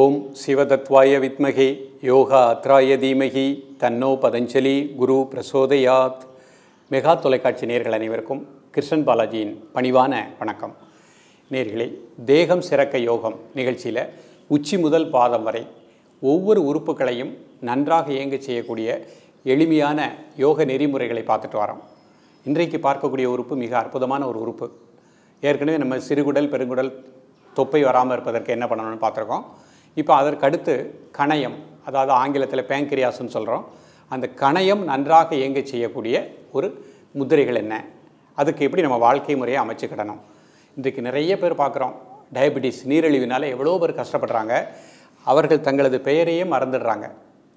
ஓம் சிவதத்வாய வித்மகே யோகா அத்ராய தீமகி தன்னோ பதஞ்சலி குரு பிரசோதயாத் மெகா தொலைக்காட்சி நேர்கள் அனைவருக்கும் கிருஷ்ணன் பாலாஜியின் பணிவான வணக்கம் நேர்களே தேகம் சிறக்க யோகம் நிகழ்ச்சியில் உச்சி முதல் பாதம் வரை ஒவ்வொரு உறுப்புகளையும் நன்றாக இயங்க செய்யக்கூடிய எளிமையான யோக நெறிமுறைகளை பார்த்துட்டு வரோம் இன்றைக்கு பார்க்கக்கூடிய உறுப்பு மிக அற்புதமான ஒரு உறுப்பு ஏற்கனவே நம்ம சிறுகுடல் பெருங்குடல் தொப்பை வராமல் இருப்பதற்கு என்ன பண்ணணும்னு பார்த்துருக்கோம் இப்போ அதற்கடுத்து கணையம் அதாவது ஆங்கிலத்தில் பேங்கிரியாஸ்ன்னு சொல்கிறோம் அந்த கணையம் நன்றாக இயங்க செய்யக்கூடிய ஒரு முதிரைகள் என்ன அதுக்கு எப்படி நம்ம வாழ்க்கை முறையை அமைச்சுக்கிடணும் இன்றைக்கு நிறைய பேர் பார்க்குறோம் டயபிட்டிஸ் நீரிழிவினால் எவ்வளோ பேர் கஷ்டப்படுறாங்க அவர்கள் தங்களது பெயரையே மறந்துடுறாங்க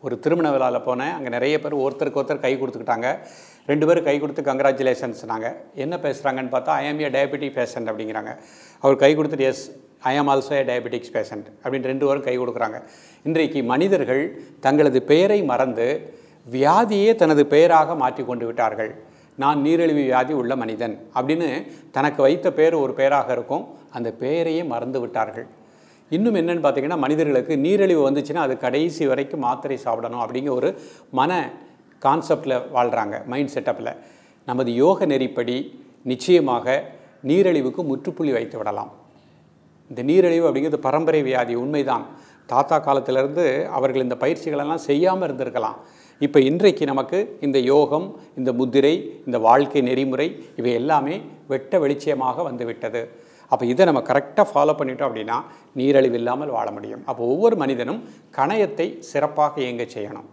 ஒரு திருமண விழாவில் போனேன் அங்கே நிறைய பேர் ஒருத்தருக்கு ஒருத்தர் கை கொடுத்துக்கிட்டாங்க ரெண்டு பேரும் கை கொடுத்து கங்க்ராச்சுலேஷன்ஸ்னாங்க என்ன பேசுகிறாங்கன்னு பார்த்தா ஐஎம்ஏ ஏ டயபிட்டி பேஷண்ட் அப்படிங்கிறாங்க அவர் கை கொடுத்துட்டு எஸ் ஐ ஆம் ஆல்சோ ஏ டயபெட்டிக்ஸ் பேஷண்ட் அப்படின்னு ரெண்டு பேரும் கை கொடுக்குறாங்க இன்றைக்கு மனிதர்கள் தங்களது பெயரை மறந்து வியாதியே தனது பெயராக மாற்றிக்கொண்டு விட்டார்கள் நான் நீரிழிவு வியாதி உள்ள மனிதன் அப்படின்னு தனக்கு வைத்த பேர் ஒரு பெயராக இருக்கும் அந்த பெயரையே மறந்து விட்டார்கள் இன்னும் என்னென்னு பார்த்தீங்கன்னா மனிதர்களுக்கு நீரிழிவு வந்துச்சுன்னா அது கடைசி வரைக்கும் மாத்திரை சாப்பிடணும் அப்படிங்கிற ஒரு மன கான்செப்டில் வாழ்கிறாங்க மைண்ட் செட்டப்பில் நமது யோக நெறிப்படி நிச்சயமாக நீரழிவுக்கு முற்றுப்புள்ளி வைத்து விடலாம் இந்த நீரிழிவு அப்படிங்கிறது பரம்பரை வியாதி உண்மைதான் தாத்தா காலத்திலேருந்து அவர்கள் இந்த பயிற்சிகளெல்லாம் செய்யாமல் இருந்திருக்கலாம் இப்போ இன்றைக்கு நமக்கு இந்த யோகம் இந்த முத்திரை இந்த வாழ்க்கை நெறிமுறை இவை எல்லாமே வெட்ட வெளிச்சயமாக வந்துவிட்டது அப்போ இதை நம்ம கரெக்டாக ஃபாலோ பண்ணிட்டோம் அப்படின்னா நீரழிவு இல்லாமல் வாழ முடியும் அப்போ ஒவ்வொரு மனிதனும் கணையத்தை சிறப்பாக இயங்க செய்யணும்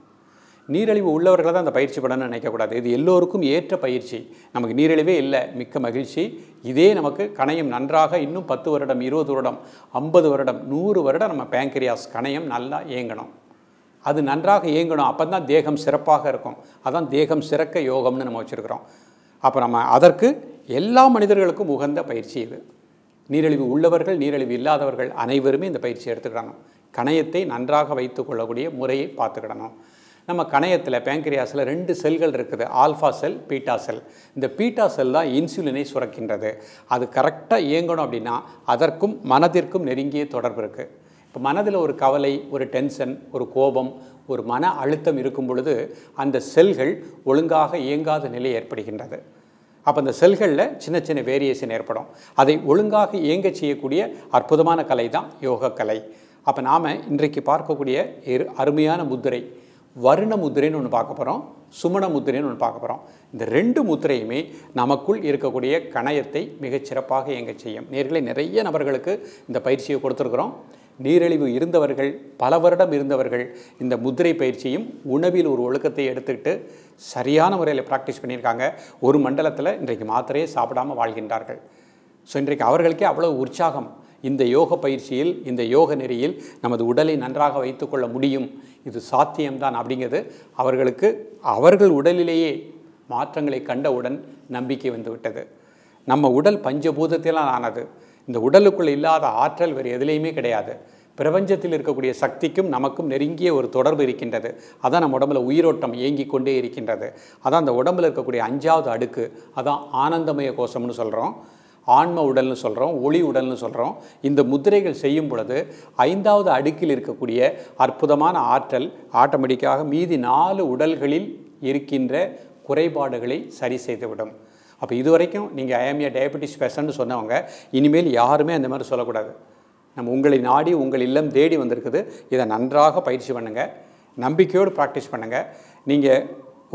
நீரழிவு உள்ளவர்களை தான் அந்த பயிற்சி படம்னு நினைக்கக்கூடாது இது எல்லோருக்கும் ஏற்ற பயிற்சி நமக்கு நீரிழிவே இல்லை மிக்க மகிழ்ச்சி இதே நமக்கு கணையம் நன்றாக இன்னும் பத்து வருடம் இருபது வருடம் ஐம்பது வருடம் நூறு வருடம் நம்ம பேங்கரியாஸ் கணையம் நல்லா இயங்கணும் அது நன்றாக இயங்கணும் அப்போ தான் தேகம் சிறப்பாக இருக்கும் அதான் தேகம் சிறக்க யோகம்னு நம்ம வச்சுருக்கிறோம் அப்போ நம்ம அதற்கு எல்லா மனிதர்களுக்கும் உகந்த பயிற்சி இது நீரிழிவு உள்ளவர்கள் நீரிழிவு இல்லாதவர்கள் அனைவருமே இந்த பயிற்சி எடுத்துக்கிடணும் கணையத்தை நன்றாக வைத்து கொள்ளக்கூடிய முறையை பார்த்துக்கிடணும் நம்ம கணையத்தில் பேங்கிரியாஸில் ரெண்டு செல்கள் இருக்குது ஆல்ஃபா செல் பீட்டா செல் இந்த பீட்டா செல் தான் இன்சுலினை சுரக்கின்றது அது கரெக்டாக இயங்கணும் அப்படின்னா அதற்கும் மனதிற்கும் நெருங்கிய தொடர்பு இருக்குது இப்போ மனதில் ஒரு கவலை ஒரு டென்ஷன் ஒரு கோபம் ஒரு மன அழுத்தம் இருக்கும் பொழுது அந்த செல்கள் ஒழுங்காக இயங்காத நிலை ஏற்படுகின்றது அப்போ அந்த செல்களில் சின்ன சின்ன வேரியேஷன் ஏற்படும் அதை ஒழுங்காக இயங்க செய்யக்கூடிய அற்புதமான கலை தான் யோகக்கலை கலை அப்போ நாம் இன்றைக்கு பார்க்கக்கூடிய அருமையான முதிரை வருண முத்திரைன்னு ஒன்று பார்க்க போகிறோம் சுமண முத்திரைன்னு ஒன்று பார்க்க போகிறோம் இந்த ரெண்டு முத்திரையுமே நமக்குள் இருக்கக்கூடிய கணயத்தை மிகச்சிறப்பாக இயங்க செய்யும் நேர்களை நிறைய நபர்களுக்கு இந்த பயிற்சியை கொடுத்துருக்குறோம் நீரிழிவு இருந்தவர்கள் பல வருடம் இருந்தவர்கள் இந்த முத்திரை பயிற்சியும் உணவில் ஒரு ஒழுக்கத்தை எடுத்துக்கிட்டு சரியான முறையில் ப்ராக்டிஸ் பண்ணியிருக்காங்க ஒரு மண்டலத்தில் இன்றைக்கு மாத்திரையே சாப்பிடாமல் வாழ்கின்றார்கள் ஸோ இன்றைக்கு அவர்களுக்கே அவ்வளோ உற்சாகம் இந்த யோக பயிற்சியில் இந்த யோக நெறியில் நமது உடலை நன்றாக வைத்துக்கொள்ள முடியும் இது சாத்தியம்தான் அப்படிங்கிறது அவர்களுக்கு அவர்கள் உடலிலேயே மாற்றங்களை கண்டவுடன் நம்பிக்கை வந்துவிட்டது நம்ம உடல் பஞ்சபூதத்திலாம் ஆனது இந்த உடலுக்குள் இல்லாத ஆற்றல் வேறு எதுலேயுமே கிடையாது பிரபஞ்சத்தில் இருக்கக்கூடிய சக்திக்கும் நமக்கும் நெருங்கிய ஒரு தொடர்பு இருக்கின்றது அதான் நம்ம உடம்புல உயிரோட்டம் இயங்கி கொண்டே இருக்கின்றது அதான் அந்த உடம்புல இருக்கக்கூடிய அஞ்சாவது அடுக்கு அதான் ஆனந்தமய கோஷம்னு சொல்கிறோம் ஆன்ம உடல்னு சொல்கிறோம் ஒளி உடல்னு சொல்கிறோம் இந்த முத்திரைகள் செய்யும் பொழுது ஐந்தாவது அடுக்கில் இருக்கக்கூடிய அற்புதமான ஆற்றல் ஆட்டோமேட்டிக்காக மீதி நாலு உடல்களில் இருக்கின்ற குறைபாடுகளை சரி செய்துவிடும் அப்போ இது வரைக்கும் நீங்கள் ஐஎம்ஏ டயபெட்டிஸ் பேஷன்ட்னு சொன்னவங்க இனிமேல் யாருமே அந்த மாதிரி சொல்லக்கூடாது நம்ம உங்களை நாடி உங்கள் இல்லம் தேடி வந்திருக்குது இதை நன்றாக பயிற்சி பண்ணுங்கள் நம்பிக்கையோடு ப்ராக்டிஸ் பண்ணுங்கள் நீங்கள்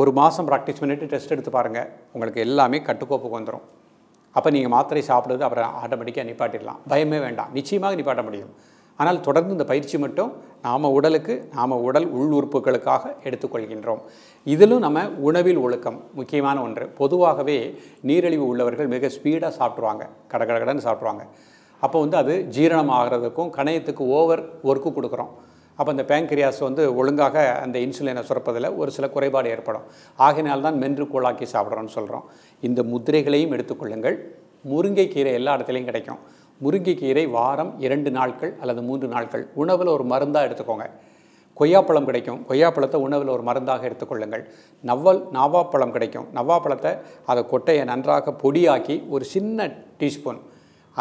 ஒரு மாதம் ப்ராக்டிஸ் பண்ணிவிட்டு டெஸ்ட் எடுத்து பாருங்கள் உங்களுக்கு எல்லாமே கட்டுக்கோப்புக்கு வந்துடும் அப்போ நீங்கள் மாத்திரை சாப்பிடுறது அப்புறம் ஆட்டோமேட்டிக்காக நிப்பாட்டிடலாம் பயமே வேண்டாம் நிச்சயமாக நிப்பாட்ட முடியும் ஆனால் தொடர்ந்து இந்த பயிற்சி மட்டும் நாம் உடலுக்கு நாம் உடல் உள் உறுப்புகளுக்காக எடுத்துக்கொள்கின்றோம் இதிலும் நம்ம உணவில் ஒழுக்கம் முக்கியமான ஒன்று பொதுவாகவே நீரிழிவு உள்ளவர்கள் மிக ஸ்பீடாக சாப்பிட்ருவாங்க கடகடகடன்னு சாப்பிடுவாங்க அப்போ வந்து அது ஜீரணம் ஆகிறதுக்கும் கணையத்துக்கு ஓவர் ஒர்க்கு கொடுக்குறோம் அப்போ அந்த பேங்க்ரியாஸ் வந்து ஒழுங்காக அந்த இன்சுலினை சுரப்பதில் ஒரு சில குறைபாடு ஏற்படும் ஆகினால் தான் மென்று கூழாக்கி சாப்பிட்றோன்னு சொல்கிறோம் இந்த முதிரைகளையும் எடுத்துக்கொள்ளுங்கள் முருங்கைக்கீரை எல்லா இடத்துலையும் கிடைக்கும் முருங்கைக்கீரை வாரம் இரண்டு நாட்கள் அல்லது மூன்று நாட்கள் உணவில் ஒரு மருந்தாக எடுத்துக்கோங்க கொய்யாப்பழம் கிடைக்கும் கொய்யாப்பழத்தை உணவில் ஒரு மருந்தாக எடுத்துக்கொள்ளுங்கள் நவ்வல் நாவாப்பழம் கிடைக்கும் நவ்வாப்பழத்தை அதை கொட்டையை நன்றாக பொடியாக்கி ஒரு சின்ன டீஸ்பூன்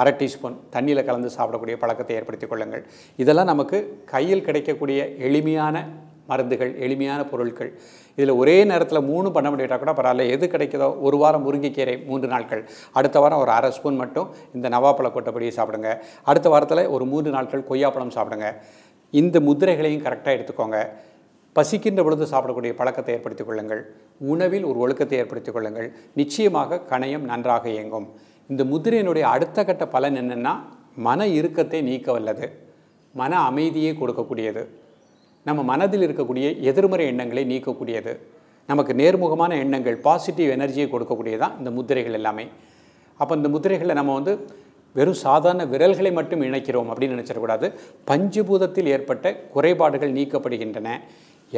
அரை டீஸ்பூன் தண்ணியில் கலந்து சாப்பிடக்கூடிய பழக்கத்தை ஏற்படுத்தி கொள்ளுங்கள் இதெல்லாம் நமக்கு கையில் கிடைக்கக்கூடிய எளிமையான மருந்துகள் எளிமையான பொருட்கள் இதில் ஒரே நேரத்தில் மூணு பண்ண முடியாட்டால் கூட பரவாயில்ல எது கிடைக்குதோ ஒரு வாரம் முருங்கைக்கீரை மூன்று நாட்கள் அடுத்த வாரம் ஒரு அரை ஸ்பூன் மட்டும் இந்த நவாப்பழ கொட்டப்படியை சாப்பிடுங்க அடுத்த வாரத்தில் ஒரு மூன்று நாட்கள் கொய்யாப்பழம் சாப்பிடுங்க இந்த முதிரைகளையும் கரெக்டாக எடுத்துக்கோங்க பசிக்கின்ற பொழுது சாப்பிடக்கூடிய பழக்கத்தை ஏற்படுத்திக் கொள்ளுங்கள் உணவில் ஒரு ஒழுக்கத்தை ஏற்படுத்திக் கொள்ளுங்கள் நிச்சயமாக கணையம் நன்றாக இயங்கும் இந்த முதிரையினுடைய அடுத்த கட்ட பலன் என்னென்னா மன இறுக்கத்தை நீக்க வல்லது மன அமைதியை கொடுக்கக்கூடியது நம்ம மனதில் இருக்கக்கூடிய எதிர்மறை எண்ணங்களை நீக்கக்கூடியது நமக்கு நேர்முகமான எண்ணங்கள் பாசிட்டிவ் எனர்ஜியை கொடுக்கக்கூடியதான் இந்த முதிரைகள் எல்லாமே அப்போ இந்த முதிரைகளை நம்ம வந்து வெறும் சாதாரண விரல்களை மட்டும் இணைக்கிறோம் அப்படின்னு நினச்சிடக்கூடாது பஞ்சபூதத்தில் ஏற்பட்ட குறைபாடுகள் நீக்கப்படுகின்றன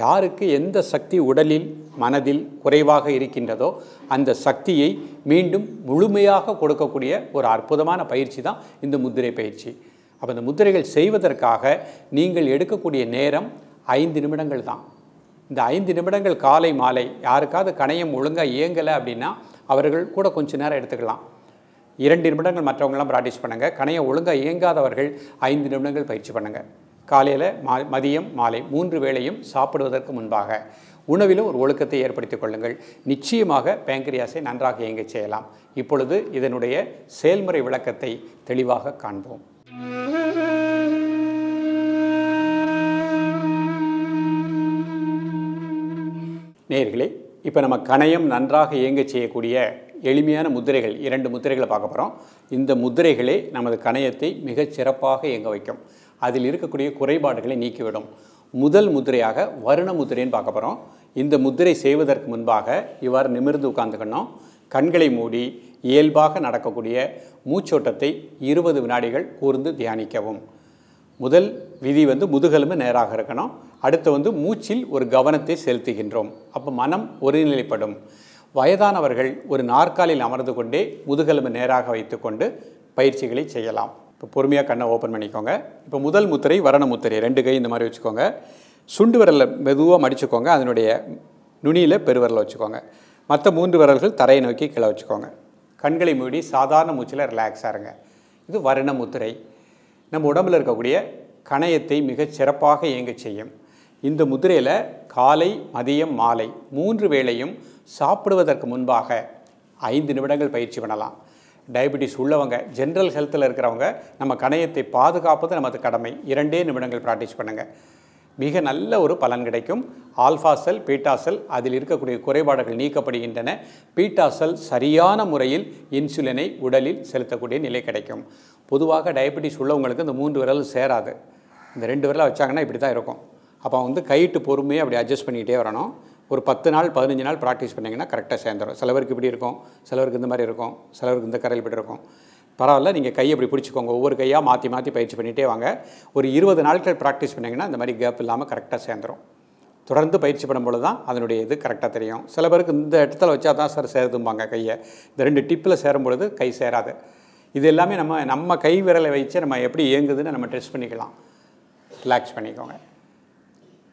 யாருக்கு எந்த சக்தி உடலில் மனதில் குறைவாக இருக்கின்றதோ அந்த சக்தியை மீண்டும் முழுமையாக கொடுக்கக்கூடிய ஒரு அற்புதமான பயிற்சி தான் இந்த முத்திரை பயிற்சி அப்போ இந்த முத்திரைகள் செய்வதற்காக நீங்கள் எடுக்கக்கூடிய நேரம் ஐந்து நிமிடங்கள் தான் இந்த ஐந்து நிமிடங்கள் காலை மாலை யாருக்காவது கணையம் ஒழுங்காக இயங்கலை அப்படின்னா அவர்கள் கூட கொஞ்சம் நேரம் எடுத்துக்கலாம் இரண்டு நிமிடங்கள் மற்றவங்களாம் ப்ராக்டிஸ் பண்ணுங்கள் கணையம் ஒழுங்காக இயங்காதவர்கள் ஐந்து நிமிடங்கள் பயிற்சி பண்ணுங்கள் காலையில் மா மதியம் மாலை மூன்று வேளையும் சாப்பிடுவதற்கு முன்பாக உணவிலும் ஒரு ஒழுக்கத்தை ஏற்படுத்திக் கொள்ளுங்கள் நிச்சயமாக பேங்கரியாஸை நன்றாக இயங்கச் செய்யலாம் இப்பொழுது இதனுடைய செயல்முறை விளக்கத்தை தெளிவாக காண்போம் நேர்களே இப்போ நம்ம கணையம் நன்றாக இயங்க செய்யக்கூடிய எளிமையான முதிரைகள் இரண்டு முதிரைகளை பார்க்க போகிறோம் இந்த முதிரைகளே நமது கணையத்தை மிகச் சிறப்பாக இயங்க வைக்கும் அதில் இருக்கக்கூடிய குறைபாடுகளை நீக்கிவிடும் முதல் முதிரையாக வருண முதிரைன்னு பார்க்க போகிறோம் இந்த முதிரை செய்வதற்கு முன்பாக இவ்வாறு நிமிர்ந்து உட்காந்துக்கணும் கண்களை மூடி இயல்பாக நடக்கக்கூடிய மூச்சோட்டத்தை இருபது வினாடிகள் கூர்ந்து தியானிக்கவும் முதல் விதி வந்து முதுகெலும்பு நேராக இருக்கணும் அடுத்து வந்து மூச்சில் ஒரு கவனத்தை செலுத்துகின்றோம் அப்போ மனம் ஒருநிலைப்படும் வயதானவர்கள் ஒரு நாற்காலில் அமர்ந்து கொண்டே முதுகெலும்பு நேராக வைத்துக்கொண்டு பயிற்சிகளை செய்யலாம் இப்போ பொறுமையாக கண்ணை ஓப்பன் பண்ணிக்கோங்க இப்போ முதல் முத்திரை வரண முத்திரை ரெண்டு கை இந்த மாதிரி வச்சுக்கோங்க சுண்டு விரலை மெதுவாக மடிச்சுக்கோங்க அதனுடைய நுனியில் பெருவரலை வச்சுக்கோங்க மற்ற மூன்று விரல்கள் தரையை நோக்கி கீழே வச்சுக்கோங்க கண்களை மூடி சாதாரண மூச்சில் ரிலாக்ஸாக இருங்க இது வருண முத்திரை நம்ம உடம்பில் இருக்கக்கூடிய கணையத்தை மிகச் சிறப்பாக இயங்க செய்யும் இந்த முதிரையில் காலை மதியம் மாலை மூன்று வேளையும் சாப்பிடுவதற்கு முன்பாக ஐந்து நிமிடங்கள் பயிற்சி பண்ணலாம் டயபிட்டிஸ் உள்ளவங்க ஜென்ரல் ஹெல்த்தில் இருக்கிறவங்க நம்ம கணையத்தை பாதுகாப்பது நமது கடமை இரண்டே நிமிடங்கள் ப்ராக்டிஸ் பண்ணுங்கள் மிக நல்ல ஒரு பலன் கிடைக்கும் ஆல்ஃபா செல் பீட்டா செல் அதில் இருக்கக்கூடிய குறைபாடுகள் நீக்கப்படுகின்றன பீட்டா செல் சரியான முறையில் இன்சுலினை உடலில் செலுத்தக்கூடிய நிலை கிடைக்கும் பொதுவாக டயபெட்டிஸ் உள்ளவங்களுக்கு இந்த மூன்று விரலும் சேராது இந்த ரெண்டு விரலை வச்சாங்கன்னா இப்படி தான் இருக்கும் அப்போ வந்து கைட்டு பொறுமையாக அப்படி அட்ஜஸ்ட் பண்ணிக்கிட்டே வரணும் ஒரு பத்து நாள் பதினஞ்சு நாள் ப்ராக்டிஸ் பண்ணிங்கன்னா கரெக்டாக சேர்ந்துடும் சிலவருக்கு இப்படி இருக்கும் சிலவருக்கு இந்த மாதிரி இருக்கும் சிலவருக்கு இந்த கரையில் இப்படி இருக்கும் பரவாயில்ல நீங்கள் கையை இப்படி பிடிச்சிக்கோங்க ஒவ்வொரு கையாக மாற்றி மாற்றி பயிற்சி பண்ணிகிட்டே வாங்க ஒரு இருபது நாட்கள் ப்ராக்டிஸ் பண்ணிங்கன்னா இந்த மாதிரி கேப் இல்லாமல் கரெக்டாக சேர்ந்துடும் தொடர்ந்து பயிற்சி பண்ணும்போது தான் அதனுடைய இது கரெக்டாக தெரியும் சில பேருக்கு இந்த இடத்துல வச்சா தான் சார் சேருதும்பாங்க கையை இந்த ரெண்டு டிப்பில் சேரும்பொழுது கை சேராது இது எல்லாமே நம்ம நம்ம கை விரலை வச்சு நம்ம எப்படி இயங்குதுன்னு நம்ம டெஸ்ட் பண்ணிக்கலாம் ரிலாக்ஸ் பண்ணிக்கோங்க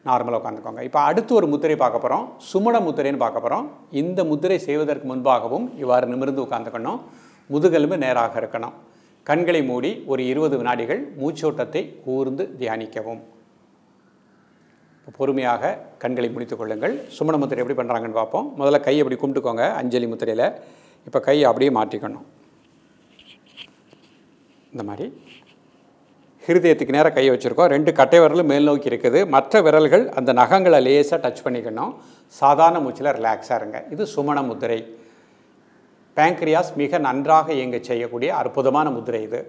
நார்மலாக உட்காந்துக்கோங்க இப்போ அடுத்து ஒரு முத்திரை பார்க்க போகிறோம் சுமண முத்திரைன்னு பார்க்க போகிறோம் இந்த முத்திரை செய்வதற்கு முன்பாகவும் இவ்வாறு நிமிர்ந்து உட்காந்துக்கணும் முதுகெலும்பு நேராக இருக்கணும் கண்களை மூடி ஒரு இருபது வினாடிகள் மூச்சோட்டத்தை கூர்ந்து தியானிக்கவும் பொறுமையாக கண்களை முடித்துக் கொள்ளுங்கள் சுமண முத்திரை எப்படி பண்ணுறாங்கன்னு பார்ப்போம் முதல்ல கை அப்படி கும்பிட்டுக்கோங்க அஞ்சலி முத்திரையில் இப்போ கை அப்படியே மாற்றிக்கணும் இந்த மாதிரி ஹிருதயத்துக்கு நேராக கையை வச்சுருக்கோம் ரெண்டு கட்டை விரலும் மேல் நோக்கி இருக்குது மற்ற விரல்கள் அந்த நகங்களை லேசாக டச் பண்ணிக்கணும் சாதாரண மூச்சில் ரிலாக்ஸாக இருங்க இது சுமண முதிரை பேங்க்ரியாஸ் மிக நன்றாக இயங்க செய்யக்கூடிய அற்புதமான முதிரை இது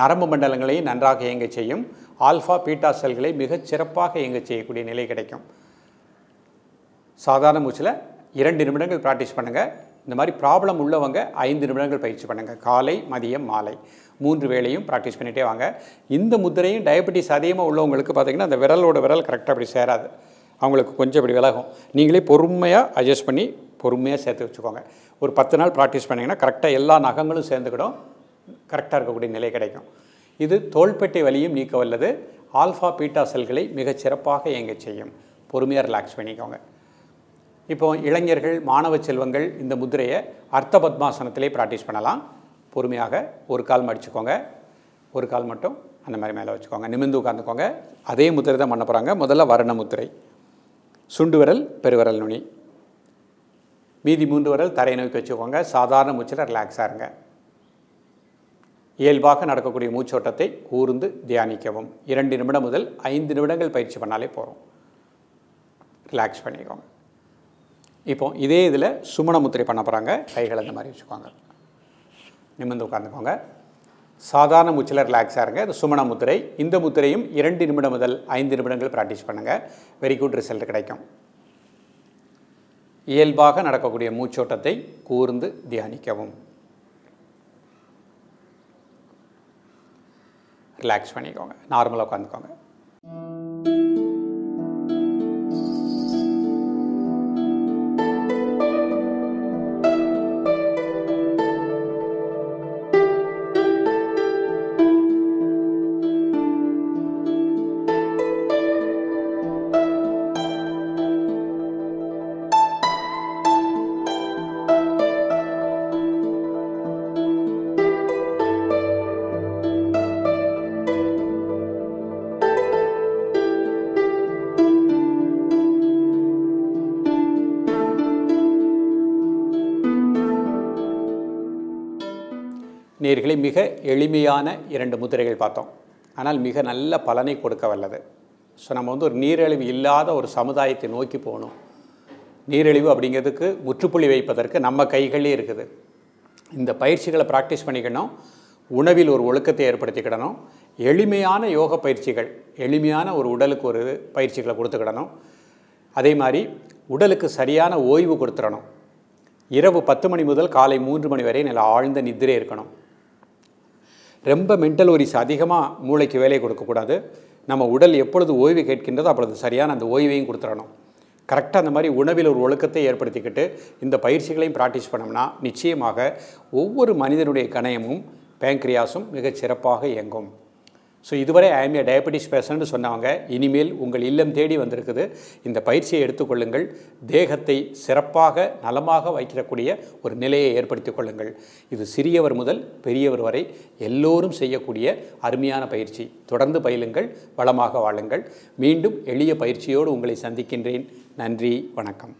நரம்பு மண்டலங்களையும் நன்றாக இயங்க செய்யும் ஆல்ஃபா பீட்டா செல்களை மிகச் சிறப்பாக இயங்க செய்யக்கூடிய நிலை கிடைக்கும் சாதாரண மூச்சில் இரண்டு நிமிடங்கள் ப்ராக்டிஸ் பண்ணுங்கள் இந்த மாதிரி ப்ராப்ளம் உள்ளவங்க ஐந்து நிமிடங்கள் பயிற்சி பண்ணுங்கள் காலை மதியம் மாலை மூன்று வேலையும் ப்ராக்டிஸ் பண்ணிகிட்டே வாங்க இந்த முத்திரையும் டயபெட்டிஸ் அதிகமாக உள்ளவங்களுக்கு பார்த்திங்கன்னா அந்த விரலோட விரல் கரெக்டாக அப்படி சேராது அவங்களுக்கு கொஞ்சம் இப்படி விலகும் நீங்களே பொறுமையாக அட்ஜஸ்ட் பண்ணி பொறுமையாக சேர்த்து வச்சுக்கோங்க ஒரு பத்து நாள் ப்ராக்டிஸ் பண்ணிங்கன்னா கரெக்டாக எல்லா நகங்களும் சேர்ந்துக்கிடும் கரெக்டாக இருக்கக்கூடிய நிலை கிடைக்கும் இது தோள்பெட்டை வலியும் நீக்க வல்லது ஆல்ஃபா பீட்டா செல்களை மிகச் சிறப்பாக இயங்க செய்யும் பொறுமையாக ரிலாக்ஸ் பண்ணிக்கோங்க இப்போ இளைஞர்கள் மாணவ செல்வங்கள் இந்த முதிரையை அர்த்த பத்மாசனத்திலே ப்ராக்டிஸ் பண்ணலாம் பொறுமையாக ஒரு கால் மடிச்சுக்கோங்க ஒரு கால் மட்டும் அந்த மாதிரி மேலே வச்சுக்கோங்க நிமிந்து உட்காந்துக்கோங்க அதே முத்திரை தான் பண்ண போகிறாங்க முதல்ல வர்ண முத்திரை சுண்டு விரல் பெருவிரல் நுனி மீதி மூன்று விரல் தரை நோக்கி வச்சுக்கோங்க சாதாரண மூச்சில் ரிலாக்ஸாக இருங்க இயல்பாக நடக்கக்கூடிய மூச்சோட்டத்தை கூர்ந்து தியானிக்கவும் இரண்டு நிமிடம் முதல் ஐந்து நிமிடங்கள் பயிற்சி பண்ணாலே போகிறோம் ரிலாக்ஸ் பண்ணிக்கோங்க இப்போ இதே இதில் சுமண முத்திரை பண்ண போகிறாங்க கைகள் அந்த மாதிரி வச்சுக்கோங்க நிமிர்ந்து உட்காந்துக்கோங்க சாதாரண மூச்சில் ரிலாக்ஸாக இருங்க இந்த சுமண முத்திரை இந்த முத்திரையும் இரண்டு நிமிடம் முதல் ஐந்து நிமிடங்கள் ப்ராக்டிஸ் பண்ணுங்கள் வெரி குட் ரிசல்ட் கிடைக்கும் இயல்பாக நடக்கக்கூடிய மூச்சோட்டத்தை கூர்ந்து தியானிக்கவும் ரிலாக்ஸ் பண்ணிக்கோங்க நார்மலாக உட்காந்துக்கோங்க நேர்களை மிக எளிமையான இரண்டு முதிரைகள் பார்த்தோம் ஆனால் மிக நல்ல பலனை கொடுக்க வல்லது ஸோ நம்ம வந்து ஒரு நீரிழிவு இல்லாத ஒரு சமுதாயத்தை நோக்கி போகணும் நீரிழிவு அப்படிங்கிறதுக்கு முற்றுப்புள்ளி வைப்பதற்கு நம்ம கைகளே இருக்குது இந்த பயிற்சிகளை ப்ராக்டிஸ் பண்ணிக்கணும் உணவில் ஒரு ஒழுக்கத்தை ஏற்படுத்திக்கிடணும் எளிமையான யோக பயிற்சிகள் எளிமையான ஒரு உடலுக்கு ஒரு பயிற்சிகளை கொடுத்துக்கிடணும் அதே மாதிரி உடலுக்கு சரியான ஓய்வு கொடுத்துடணும் இரவு பத்து மணி முதல் காலை மூன்று மணி வரை நல்லா ஆழ்ந்த நிதிரே இருக்கணும் ரொம்ப மென்டல் ஒரிஸ் அதிகமாக மூளைக்கு வேலையை கொடுக்கக்கூடாது நம்ம உடல் எப்பொழுது ஓய்வு கேட்கின்றதோ அப்பொழுது சரியான அந்த ஓய்வையும் கொடுத்துடணும் கரெக்டாக அந்த மாதிரி உணவில் ஒரு ஒழுக்கத்தை ஏற்படுத்திக்கிட்டு இந்த பயிற்சிகளையும் ப்ராக்டிஸ் பண்ணோம்னா நிச்சயமாக ஒவ்வொரு மனிதனுடைய கணயமும் பேங்க்ரியாஸும் மிகச் சிறப்பாக இயங்கும் ஸோ இதுவரை ஐஎம் ஏ டயபெட்டிஸ் பேஷண்ட் சொன்னவங்க இனிமேல் உங்கள் இல்லம் தேடி வந்திருக்குது இந்த பயிற்சியை எடுத்துக்கொள்ளுங்கள் தேகத்தை சிறப்பாக நலமாக வைக்கிறக்கூடிய ஒரு நிலையை ஏற்படுத்தி கொள்ளுங்கள் இது சிறியவர் முதல் பெரியவர் வரை எல்லோரும் செய்யக்கூடிய அருமையான பயிற்சி தொடர்ந்து பயிலுங்கள் வளமாக வாழுங்கள் மீண்டும் எளிய பயிற்சியோடு உங்களை சந்திக்கின்றேன் நன்றி வணக்கம்